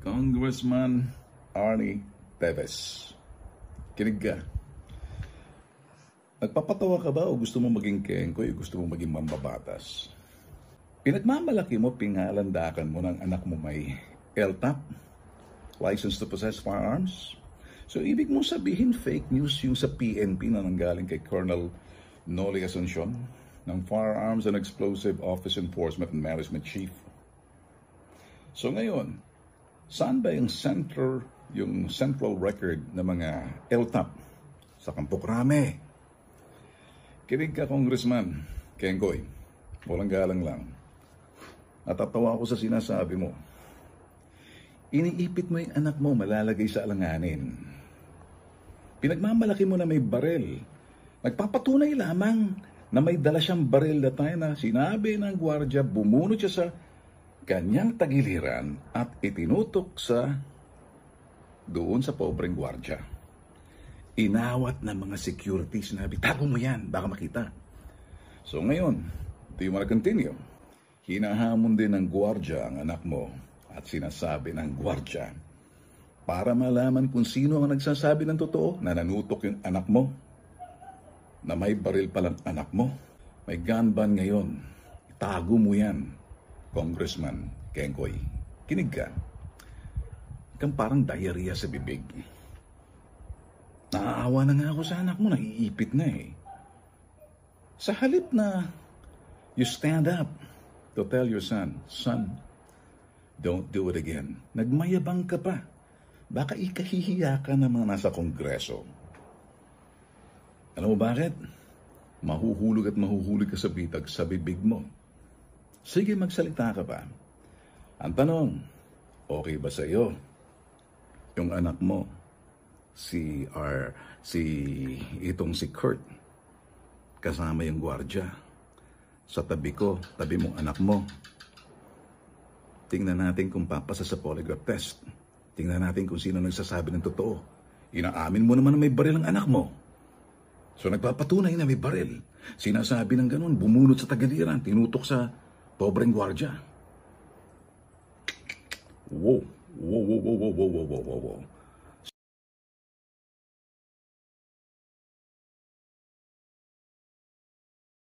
Congressman Arnie Teves. Kinig ka. Nagpapatawa ka ba o gusto mo maging kengkoy o gusto mo maging mambabatas? Pinagmamalaki mo, pingalandakan mo ng anak mo may LTAP, License to Possess Firearms. So, ibig mo sabihin fake news yung sa PNP na nanggaling kay Colonel Noli Asuncion ng Firearms and Explosive Office Enforcement and Management Chief. So ngayon, Saan ba yung center, yung central record ng mga LTAP sa Kampok Rame? Kinig ka, Congressman Kengoy. Walang galang lang. Natatawa ako sa sinasabi mo. Iniipit mo yung anak mo malalagay sa alanganin. Pinagmamalaki mo na may barel. Nagpapatunay lamang na may dala siyang baril na tayo na sinabi ng gwardya, bumunot siya sa kanyang tagiliran at itinutok sa doon sa pobreng gwardya. Inawat ng mga security, sinabi, tago mo yan, baka makita. So ngayon, do you wanna continue? Hinahamon din ng gwardya ang anak mo at sinasabi ng gwardya, para malaman kung sino ang nagsasabi ng totoo na nanutok yung anak mo, na may baril palang anak mo, may gunban ngayon, itago mo yan, Congressman Kengkoy. Kinig ka. Kang parang diarrhea sa bibig. Naaawa na nga ako sa anak mo, naiipit na eh. Sa halip na you stand up to tell your son, son, don't do it again. Nagmayabang ka pa. Baka ikahihiya ka ng mga nasa kongreso. Alam mo bakit? Mahuhulog at mahuhulog ka sa bitag sa bibig mo Sige, magsalita ka ba? Ang tanong, okay ba sa iyo yung anak mo? Si R, si itong si Kurt, kasama yung gwardya. Sa tabi ko, tabi mong anak mo. Tingnan natin kung papasa sa polygraph test. Tingnan natin kung sino nagsasabi ng totoo. Inaamin mo naman na may baril ang anak mo. So nagpapatunay na may baril. Sinasabi ng ganun, bumunot sa tagaliran, tinutok sa Dobra em guarda. Uou, uou, uou, uou, uou, uou, uou, uou.